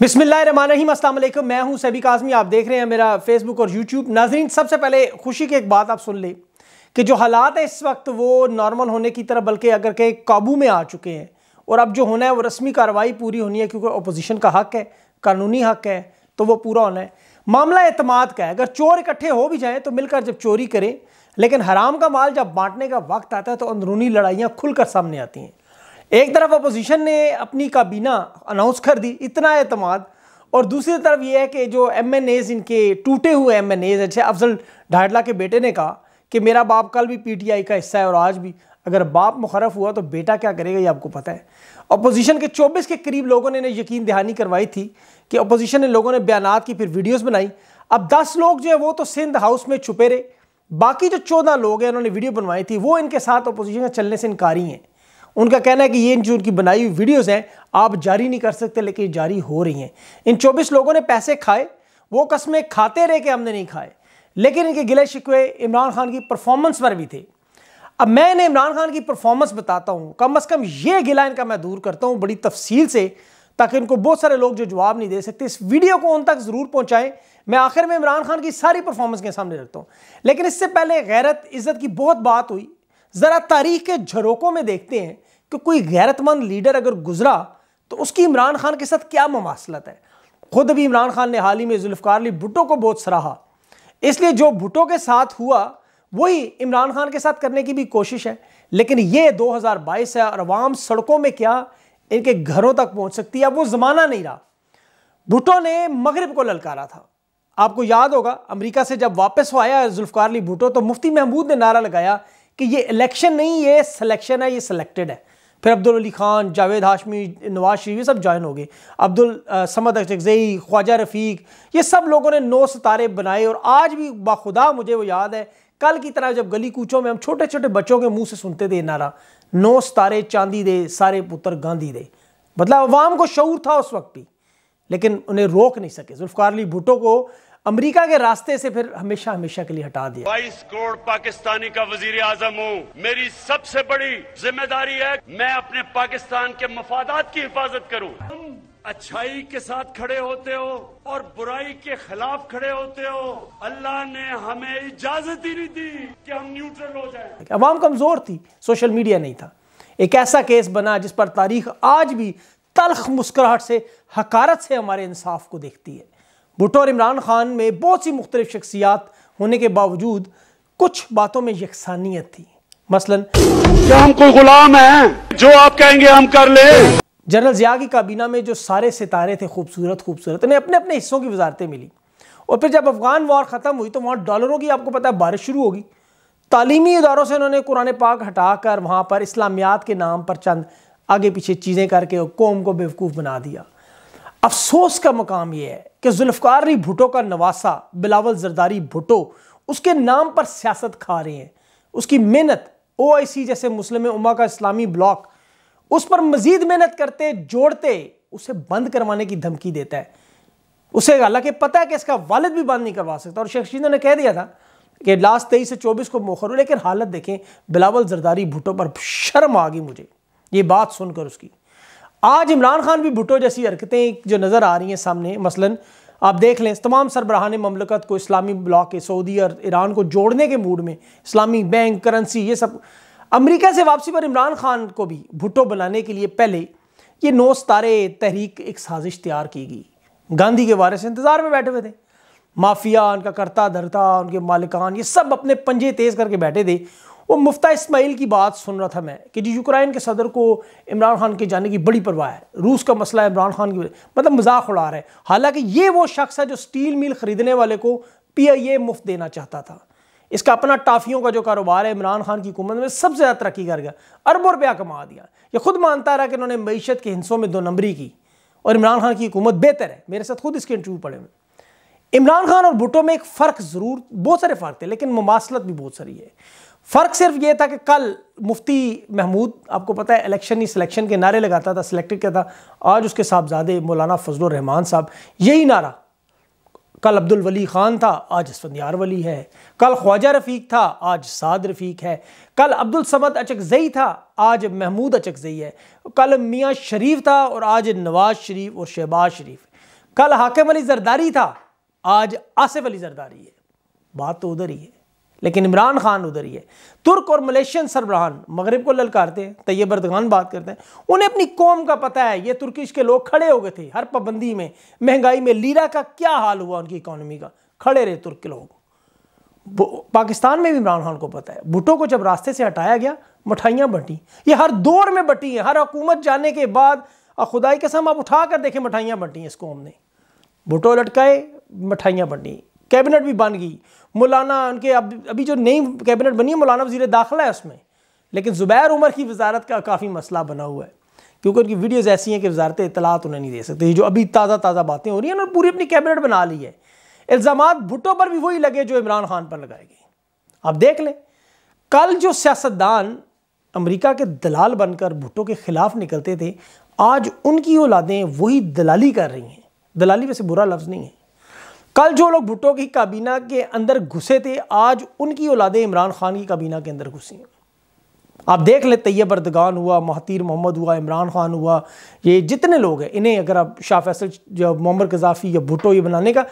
बिस्मिल्लाम असल मैं हूं सभी काजमी आप देख रहे हैं मेरा फेसबुक और यूट्यूब नाजरीन सबसे पहले खुशी की एक बात आप सुन लें कि जो हालात है इस वक्त वो नॉर्मल होने की तरफ बल्कि अगर के काबू में आ चुके हैं और अब जो होना है वो रस्मी कार्रवाई पूरी होनी है क्योंकि अपोजिशन का हक है कानूनी हक है तो वो पूरा होना है मामला अतमाद का है अगर चोर इकट्ठे हो भी जाएँ तो मिलकर जब चोरी करें लेकिन हराम का माल जब बांटने का वक्त आता है तो अंदरूनी लड़ाइयाँ खुलकर सामने आती हैं एक तरफ अपोजिशन ने अपनी काबीना अनाउंस कर दी इतना अतमाद और दूसरी तरफ यह है कि जो एम एन एज इनके टूटे हुए एम एन एज अच्छे अफजल ढाडला के बेटे ने कहा कि मेरा बाप कल भी पी टी आई का हिस्सा है और आज भी अगर बाप मुखरफ हुआ तो बेटा क्या करेगा ये आपको पता है अपोजिशन के 24 के करीब लोगों ने इन्हें यकीन दहानी करवाई थी कि अपोजिशन ने लोगों ने बयान की फिर वीडियोज़ बनाई अब दस लोग जो है वो तो सिंध हाउस में छुपे रहे बाकी जो चौदह लोग हैं उन्होंने वीडियो बनवाई थी वो इनके साथ अपोजिशन का चलने से इनकारी हैं उनका कहना है कि ये जो उनकी बनाई हुई वीडियोस हैं आप जारी नहीं कर सकते लेकिन जारी हो रही हैं इन 24 लोगों ने पैसे खाए वो कस्में खाते रहे कि हमने नहीं खाए लेकिन इनके गिले शिकवे इमरान खान की परफॉर्मेंस पर भी थे अब मैं इन्हें इमरान खान की परफॉर्मेंस बताता हूँ कम अज़ कम ये गिला इनका मैं दूर करता हूँ बड़ी तफसील से ताकि इनको बहुत सारे लोग जो जवाब नहीं दे सकते इस वीडियो को उन तक ज़रूर पहुँचाएँ मैं आखिर में इमरान खान की सारी परफॉर्मेंस के सामने रखता हूँ लेकिन इससे पहले गैरत इज़्ज़त की बहुत बात हुई ज़रा तारीख के झरोकों में देखते हैं कि कोई गैरतमंद लीडर अगर गुजरा तो उसकी इमरान खान के साथ क्या मवासलत है खुद भी इमरान खान ने हाल ही में जुल्फकारली अली भुटो को बहुत सराहा इसलिए जो भुटो के साथ हुआ वही इमरान खान के साथ करने की भी कोशिश है लेकिन ये 2022 है और अवाम सड़कों में क्या इनके घरों तक पहुंच सकती है अब वो ज़माना नहीं रहा भुटो ने मगरब को ललकारा था आपको याद होगा अमेरिका से जब वापस वो आया जुल्फकारली अली भुटो तो मुफ्ती महमूद ने नारा लगाया कि ये इलेक्शन नहीं ये सिलेक्शन है ये सिलेक्टेड है फिर अब्दुल अली खान जावेद हाशमी नवाज शरीफ ये सब ज्वाइन हो गए अब्दुल समद अशकजई ख्वाजा रफ़ीक ये सब लोगों ने नौ सितारे बनाए और आज भी बाखुदा मुझे वो याद है कल की तरह जब गली कूचों में हम छोटे छोटे बच्चों के मुंह से सुनते थे नारा नौ सितारे चांदी दे सारे पुत्र गांधी दे मतलब अवाम को शूर था उस वक्त भी लेकिन उन्हें रोक नहीं सके जुल्फकार अली भुटो को अमेरिका के रास्ते से फिर हमेशा हमेशा के लिए हटा दिया बाईस करोड़ पाकिस्तानी का वजीर आजम हूँ मेरी सबसे बड़ी जिम्मेदारी है मैं अपने पाकिस्तान के मफादात की हिफाजत करूँ तुम अच्छाई के साथ खड़े होते हो और बुराई के खिलाफ खड़े होते हो अल्लाह ने हमें इजाजत ही नहीं दी कि हम न्यूट्रल हो जाए अवाम कमजोर थी सोशल मीडिया नहीं था एक ऐसा केस बना जिस पर तारीख आज भी तलख मुस्कुराहट से हकारत से हमारे इंसाफ को देखती है भुट्टो और इमरान खान में बहुत सी मुख्तलि शख्सियात होने के बावजूद कुछ बातों में यकसानियत थी मसलन क्या हम कोई गुलाम है जो आप कहेंगे हम कर ले जनरल जिया की काबीना में जो सारे सितारे थे खूबसूरत खूबसूरत उन्हें अपने अपने हिस्सों की वजारतें मिली और फिर जब अफगान वॉर ख़त्म हुई तो वहाँ डॉलरों की आपको पता है बारिश शुरू होगी तालीमी इदारों से उन्होंने कुरान पाक हटा कर वहाँ पर इस्लामियात के नाम पर चंद आगे पीछे चीज़ें करके कौम को बेवकूफ़ बना दिया अफसोस का मुकाम यह है कि जुल्फकारी भुटो का नवासा बिलावल जरदारी भुटो उसके नाम पर सियासत खा रहे हैं उसकी मेहनत ओ आई सी जैसे मुस्लिम उमा का इस्लामी ब्लॉक उस पर मजीद मेहनत करते जोड़ते उसे बंद करवाने की धमकी देता है उसे हालांकि पता है कि इसका वालद भी बंद नहीं करवा सकता और शेख शिंदा ने कह दिया था कि लास्ट तेईस से चौबीस को मोखर लेकिन हालत देखें बिलावल जरदारी भुटो पर शर्म आ गई मुझे ये बात सुनकर उसकी आज इमरान खान भी भुटो जैसी हरकतें जो नज़र आ रही हैं सामने मसलन आप देख लें तमाम सरबराहान ममलकत को इस्लामी ब्लॉक के सऊदी और ईरान को जोड़ने के मूड में इस्लामी बैंक करेंसी ये सब अमेरिका से वापसी पर इमरान खान को भी भुटो बनाने के लिए पहले ये नौ सतारे तहरीक एक साजिश तैयार की गई गांधी के से इंतज़ार में बैठे हुए थे माफिया उनका करता धरता उनके मालिकान ये सब अपने पंजे तेज करके बैठे थे वो मुफ्ता इसमाइल की बात सुन रहा था मैं कि जी यूक्राइन के सदर को इमरान खान के जाने की बड़ी परवाह है रूस का मसला इमरान खान की मतलब मजाक उड़ा रहा है हालांकि ये वो शख्स है जो स्टील मिल खरीदने वाले को पी आई ए मुफ्त देना चाहता था इसका अपना टाफियों का जो कारोबार है इमरान खान की हुकूमत में सबसे ज़्यादा तरक्की कर गया अरबों रुपया कमा दिया ये खुद मानता रहा कि उन्होंने मीशत के हिस्सों में दो नंबरी की और इमरान खान की हुकूमत बेहतर है मेरे साथ खुद इसके इंटरव्यू पड़े हुए इमरान खान और भुट्टो में एक फ़र्क ज़रूर बहुत सारे फ़र्क थे लेकिन मुमासलत भी बहुत सारी है फ़र्क सिर्फ ये था कि कल मुफ्ती महमूद आपको पता है इलेक्शन ही सिलेक्शन के नारे लगाता था सिलेक्टेड क्या था आज उसके साहबजादे मौलाना फजल रहमान साहब यही नारा कल अब्दुल वली ख़ान था आज असफंदियार वली है कल ख्वाजा रफ़ीक था आज साद रफ़ीक है कल अब्दुल समद अचकजई था आज महमूद अचकजई है कल मियाँ शरीफ था और आज नवाज शरीफ और शहबाज शरीफ कल हाकिम अली जरदारी था आज आसिफ अली जरदारी है बात तो उधर ही है लेकिन इमरान खान उधर ही है तुर्क और मलेशियन सरबराहान मगरब को ललकारते हैं तैयब अर्दगान बात करते हैं उन्हें अपनी कौम का पता है ये तुर्किश के लोग खड़े हो गए थे हर पाबंदी में महंगाई में लीरा का क्या हाल हुआ उनकी इकानमी का खड़े रहे तुर्क के लोग पाकिस्तान में भी इमरान खान को पता है भुटो को जब रास्ते से हटाया गया मठाइयाँ बटी ये हर दौर में बटी हैं हर हुकूमत जाने के बाद खुदाई कसम आप उठा कर देखें मठाइयाँ बटी इस कौम ने भुटो लटकाए मठाइयाँ बटी कैबिनेट भी बन गई मौलाना उनके अब अभी जो नई कैबिनेट बनी है मौलाना वजीर दाखिला है उसमें लेकिन ज़ुबैर उमर की वजारत का काफ़ी मसला बना हुआ है क्योंकि उनकी वीडियोज़ ऐसी हैं कि वजारत इतलात उन्हें नहीं दे सकती जो अभी ताज़ा ताज़ा बातें हो रही हैं उन्होंने पूरी अपनी कैबिनेट बना ली है इल्ज़ाम भुट्टो पर भी वही लगे जो इमरान खान पर लगाए गए आप देख लें कल जो सियासतदान अमरीका के दलाल बनकर भुट्टो के ख़िलाफ़ निकलते थे आज उनकी औलादें वही दलाली कर रही हैं दलाली वैसे बुरा लफ्ज़ नहीं है कल जो लोग भुट्टो की काबीना के अंदर घुसे थे आज उनकी औलादें इमरान खान की काबीना के अंदर घुसी हैं आप देख लें तैयब अरदगान हुआ महतीर मोहम्मद हुआ इमरान खान हुआ ये जितने लोग हैं इन्हें अगर आप शाह फैसल मोहम्मद कजाफी या भुट्टो ये बनाने का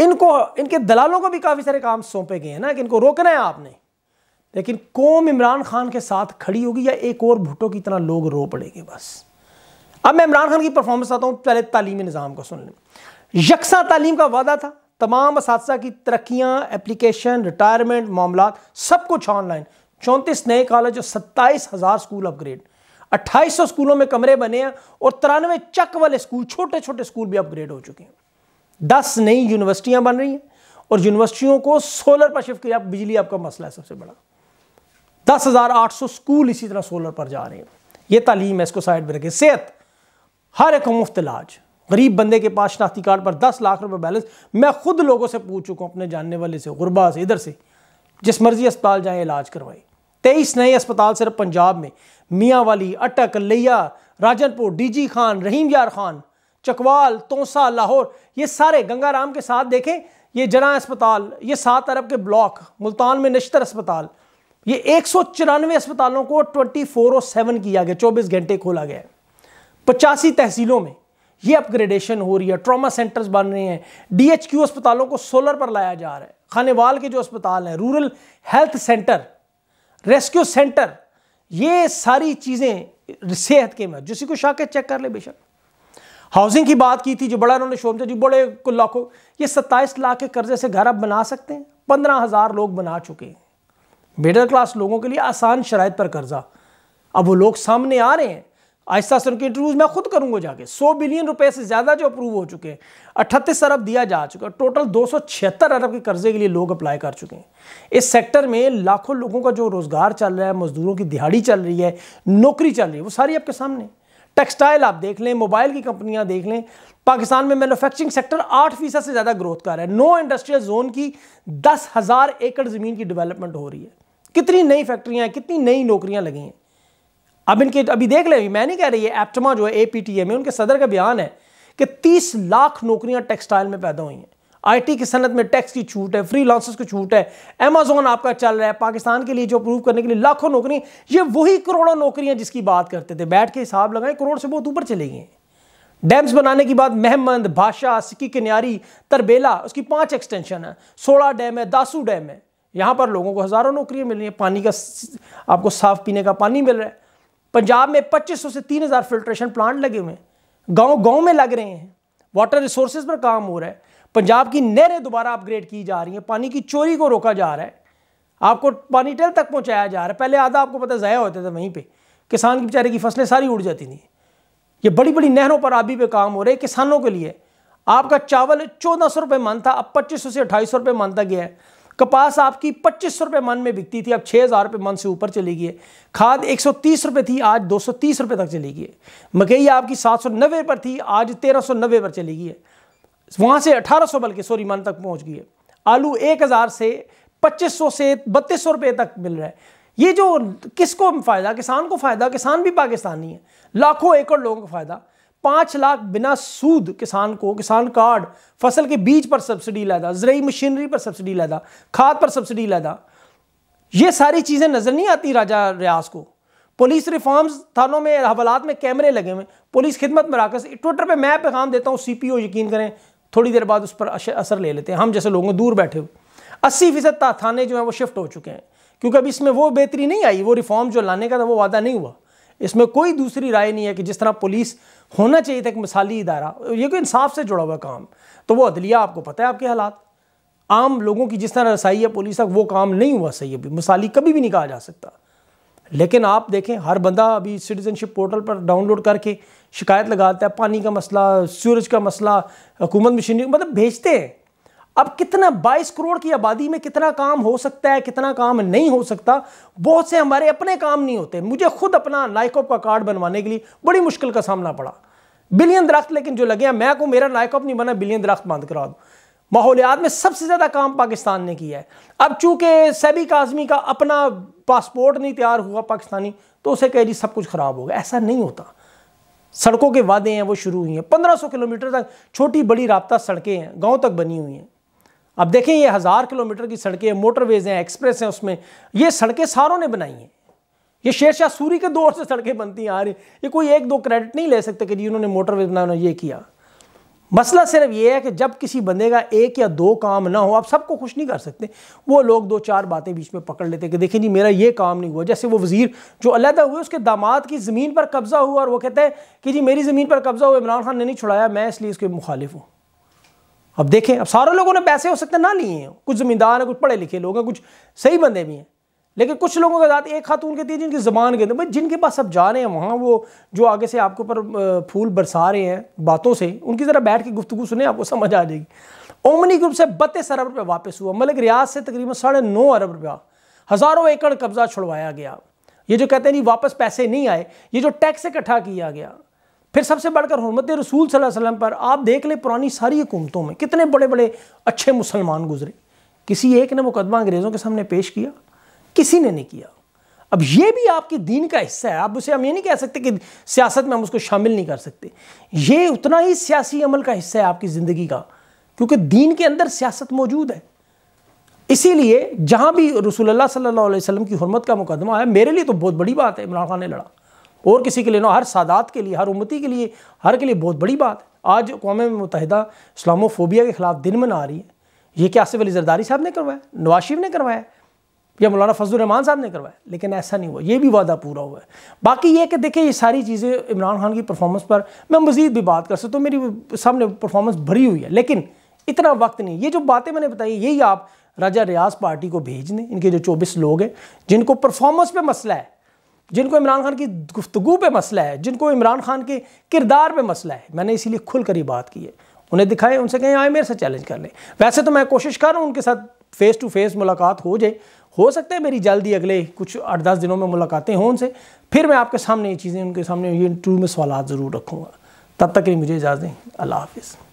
इनको इनके दलालों को भी काफ़ी सारे काम सौंपे गए हैं ना कि इनको रोकना है आपने लेकिन कौम इमरान खान के साथ खड़ी होगी या एक और भुट्टो की तरह लोग रो पड़ेंगे बस अब मैं इमरान खान की परफॉर्मेंस आता हूँ पहले तालीमी निज़ाम को सुन लें यकसा तालीम का वादा था तमाम इस की तरक्याँ एप्लीकेशन रिटायरमेंट मामला सब कुछ ऑनलाइन चौंतीस नए कॉलेज और सत्ताईस हज़ार स्कूल अपग्रेड अट्ठाईस सौ स्कूलों में कमरे बने हैं और तिरानवे चक वाले स्कूल छोटे छोटे स्कूल भी अपग्रेड हो चुके हैं दस नई यूनिवर्सिटियां बन रही हैं और यूनिवर्सिटियों को सोलर पर शिफ्ट किया बिजली आपका मसला है सबसे बड़ा दस हज़ार आठ सौ स्कूल इसी तरह सोलर पर जा रहे हैं ये तालीम है इसको साइड में रखें सेहत हर एक मुफ्त इलाज गरीब बंदे के पास शनाख्ती कार्ड पर दस लाख रुपये बैलेंस मैं खुद लोगों से पूछ चुका हूँ अपने जानने वाले से गुरबा से इधर से जिस मर्जी अस्पताल जाए इलाज करवाए तेईस नए अस्पताल सिर्फ पंजाब में मियाँ वाली अटक लिया राजनपुर डीजी खान रहीम यार खान चकवाल तोसा लाहौर ये सारे गंगाराम के साथ देखें ये जना अस्पताल ये सात अरब के ब्लॉक मुल्तान में नशतर अस्पताल ये एक अस्पतालों को ट्वेंटी फोर ओ सेवन किया गया चौबीस घंटे खोला गया पचासी तहसीलों में ये अपग्रेडेशन हो रही है ट्रॉमा सेंटर्स बन रहे हैं डीएचक्यू अस्पतालों को सोलर पर लाया जा रहा है खानेवाल के जो अस्पताल हैं rural health centre rescue centre ये सारी चीज़ें सेहत के में जिसी को शाके चेक कर ले बेशक हाउसिंग की बात की थी जो बड़ा उन्होंने शोमचा जी बड़े को लाखों ये सत्ताईस लाख के कर्जे से घर आप बना सकते हैं पंद्रह हज़ार लोग बना चुके हैं मिडिल क्लास लोगों के लिए आसान शराइ पर कर्जा अब वो लोग सामने आ रहे हैं आहिस्ता आहिस्ता उनके इंटरव्यूज मैं खुद करूंगा जाके 100 बिलियन रुपए से ज़्यादा जो अप्रूव हो चुके हैं अट्ठतीस अरब दिया जा चुका है टोटल दो अरब के कर्जे के लिए लोग अप्लाई कर चुके हैं इस सेक्टर में लाखों लोगों का जो रोज़गार चल रहा है मजदूरों की दिहाड़ी चल रही है नौकरी चल रही है वो सारी आपके सामने टेक्सटाइल आप देख लें मोबाइल की कंपनियां देख लें पाकिस्तान में मैनुफैक्चरिंग सेक्टर आठ फीसद से ज़्यादा ग्रोथ कर रहा है नो इंडस्ट्रियल जोन की दस हज़ार एकड़ ज़मीन की डेवलपमेंट हो रही है कितनी नई फैक्ट्रियां हैं कितनी नई नौकरियां लगी हैं अब इनके अभी देख लें मैं नहीं कह रही है एप्टमा जो है ए में उनके सदर का बयान है कि तीस लाख नौकरियां टेक्सटाइल में पैदा हुई हैं आईटी की सनत में टैक्स की छूट है फ्री लॉन्सेस की छूट है अमेजोन आपका चल रहा है पाकिस्तान के लिए जो अप्रूव करने के लिए लाखों नौकरी ये वही करोड़ों नौकरियां जिसकी बात करते थे बैठ के हिसाब लगाएं करोड़ से बहुत ऊपर चले गए डैम्स बनाने की बात मेहमंद भाषा सिक्की किनारी तरबेला उसकी पांच एक्सटेंशन है सोलह डैम है दासू डैम है यहाँ पर लोगों को हज़ारों नौकरियाँ मिल रही हैं पानी का आपको साफ पीने का पानी मिल रहा है पंजाब में 2500 से 3000 फिल्ट्रेशन प्लांट लगे हुए हैं गांव गांव में लग रहे हैं वाटर रिसोर्सेज पर काम हो रहा है पंजाब की नहरें दोबारा अपग्रेड की जा रही हैं पानी की चोरी को रोका जा रहा है आपको पानी टेल तक पहुंचाया जा रहा है पहले आधा आपको पता ज़ाया होता था वहीं पर किसान की बेचारे की फसलें सारी उड़ जाती थी ये बड़ी बड़ी नहरों पर आबी पर काम हो रहे हैं किसानों के लिए आपका चावल चौदह सौ रुपये मन था अब पच्चीस सौ से अट्ठाईस सौ रुपये मानता गया है कपास आपकी पच्चीस सौ रुपये मन में बिकती थी अब छः हज़ार रुपये मन से ऊपर चली गई है खाद एक सौ तीस रुपये थी आज दो सौ तीस रुपये तक चली गई है मकई आपकी सात सौ नब्बे पर थी आज तेरह सौ नब्बे पर चली गई है वहाँ से अठारह सौ बल्कि सॉरी मन तक पहुँच गई है आलू एक हज़ार से पच्चीस सौ से बत्तीस सौ रुपये तक मिल रहा है ये जो किसको फ़ायदा किसान को फ़ायदा किसान भी पाकिस्तानी है लाखों एकड़ लोगों को फ़ायदा पांच लाख बिना सूद किसान को किसान कार्ड फसल के बीज पर सब्सिडी लादा जरिए मशीनरी पर सब्सिडी लादा खाद पर सब्सिडी लादा ये सारी चीज़ें नज़र नहीं आती राजा रियाज को पुलिस रिफॉर्म्स थानों में हवालात में कैमरे लगे हुए पुलिस खिदमत में मराकज ट्विटर पर मैं पैगाम देता हूँ सी पी ओ यकीन करें थोड़ी देर बाद उस पर असर ले लेते हैं हम जैसे लोगों दूर बैठे हुए अस्सी फीसद थाने जो हैं वो शिफ्ट हो चुके हैं क्योंकि अब इसमें वो बेहतरी नहीं आई वो रिफॉर्म जो लाने का था वो वादा नहीं हुआ इसमें कोई दूसरी राय नहीं है कि जिस तरह पुलिस होना चाहिए था एक मिसाली इदारा ये कोई इंसाफ से जुड़ा हुआ काम तो वो अदलिया आपको पता है आपके हालात आम लोगों की जिस तरह रसाई है पुलिस तक वो काम नहीं हुआ सही अभी मिसाली कभी भी नहीं कहा जा सकता लेकिन आप देखें हर बंदा अभी सिटीजनशिप पोर्टल पर डाउनलोड करके शिकायत लगाता है पानी का मसला सूरज का मसला हुकूमत मशीनरी मतलब भेजते हैं अब कितना 22 करोड़ की आबादी में कितना काम हो सकता है कितना काम नहीं हो सकता बहुत से हमारे अपने काम नहीं होते मुझे खुद अपना नाइकॉप का कार्ड बनवाने के लिए बड़ी मुश्किल का सामना पड़ा बिलियन दरख्त लेकिन जो लगे हैं मैं को मेरा नाइकॉप नहीं बना बिलियन दरख्त बंद करा दो माहौलियात में सबसे ज़्यादा काम पाकिस्तान ने किया है अब चूंकि सैबी काजमी का अपना पासपोर्ट नहीं तैयार हुआ पाकिस्तानी तो उसे कह जी सब कुछ ख़राब होगा ऐसा नहीं होता सड़कों के वादे हैं वो शुरू हुई हैं 1500 किलोमीटर तक छोटी बड़ी रबता सड़कें हैं गांव तक बनी हुई हैं अब देखें ये हज़ार किलोमीटर की सड़कें मोटरवेज हैं एक्सप्रेस हैं उसमें ये सड़कें सारों ने बनाई हैं ये शेर शाह सूरी के दौर से सड़कें बनती आ रही ये कोई एक दो क्रेडिट नहीं ले सकते कि जी उन्होंने मोटरवेज बनाना ये किया मसला सिर्फ ये है कि जब किसी बंदे का एक या दो काम ना हो आप सबको खुश नहीं कर सकते वो लोग दो चार बातें बीच में पकड़ लेते कि देखें जी मेरा ये काम नहीं हुआ जैसे वो वजीर जो अलहदा हुए उसके दामाद की ज़मीन पर कब्ज़ा हुआ और वो कहते हैं कि जी मेरी ज़मीन पर कब्ज़ा हुआ इमरान खान ने नहीं छुड़ाया मैं इसलिए इसके मुखालिफ हूँ अब देखें अब सारे लोगों ने पैसे हो सकते ना लिए हैं कुछ ज़मींदार हैं कुछ पढ़े लिखे लोग हैं कुछ सही बंदे भी हैं लेकिन कुछ लोगों के साथ एक खातून कहती है जिनकी ज़बान के भाई जिनके पास आप जा रहे हैं वहाँ वो जो आगे से आपके ऊपर फूल बरसा रहे हैं बातों से उनकी ज़रा बैठ के गुफ्तु सुने आपको समझ आ जाएगी ओमनी ग्रुप से बत्तीस अरब रुपये वापस हुआ मलिक रियाज से तकरीबन साढ़े नौ अरब रुपया हज़ारों एकड़ कब्ज़ा छुड़वाया गया ये जो कहते हैं जी वापस पैसे नहीं आए ये जो टैक्स इकट्ठा किया गया फिर सबसे बढ़कर हरमत रसूल वसल्लम पर आप देख लें पुरानी सारी हुकूमतों में कितने बड़े बड़े अच्छे मुसलमान गुजरे किसी एक ने मुकदमा अंग्रेज़ों के सामने पेश किया किसी ने नहीं किया अब ये भी आपके दीन का हिस्सा है आप उसे हम ये नहीं कह सकते कि सियासत में हम उसको शामिल नहीं कर सकते ये उतना ही सियासी अमल का हिस्सा है आपकी ज़िंदगी का क्योंकि दीन के अंदर सियासत मौजूद है इसीलिए जहाँ भी रसूल सल्लल्लाहु अलैहि वसल्लम की हरमत का मुकदमा है मेरे लिए तो बहुत बड़ी बात है इमरान खान ने लड़ा और किसी के लिए ना हर सादात के लिए हर उम्मती के लिए हर के लिए बहुत बड़ी बात है आज कौम मुतहद इस्लामोफोबिया के ख़िलाफ़ दिन मना रही है ये क्या आसिफ अली जरदारी साहब ने करवाया नवाज शरीफ ने करवाया या मौलाना फजलरहमान साहब ने करवाया लेकिन ऐसा नहीं हुआ ये भी वादा पूरा हुआ है बाकी ये कि देखिए ये सारी चीज़ें इमरान खान की परफॉर्मेंस पर मैं मज़ीद भी बात कर सकता हूँ मेरी सामने परफॉर्मेंस भरी हुई है लेकिन इतना वक्त नहीं ये जो बातें मैंने बताई यही आप राजा रियाज पार्टी को भेज दें इनके जो चौबीस लोग हैं जिनको परफॉर्मेंस पर मसला है जिनको इमरान खान की गुफ्तु पे मसला है जिनको इमरान खान के किरदार पे मसला है मैंने इसीलिए खुल कर ही बात की है उन्हें दिखाएं उनसे कहें आए हाँ, मेरे से चैलेंज कर लें वैसे तो मैं कोशिश कर रहा हूँ उनके साथ फ़ेस टू फेस मुलाकात हो जाए हो सकता है मेरी जल्दी अगले कुछ आठ दस दिनों में मुलाकातें हों उनसे फिर मैं आपके सामने ये चीज़ें उनके सामने ये इंटरव्यू में सवाल ज़रूर रखूँगा तब तक ही मुझे इजाज़त दें अल्लाह हाफिज़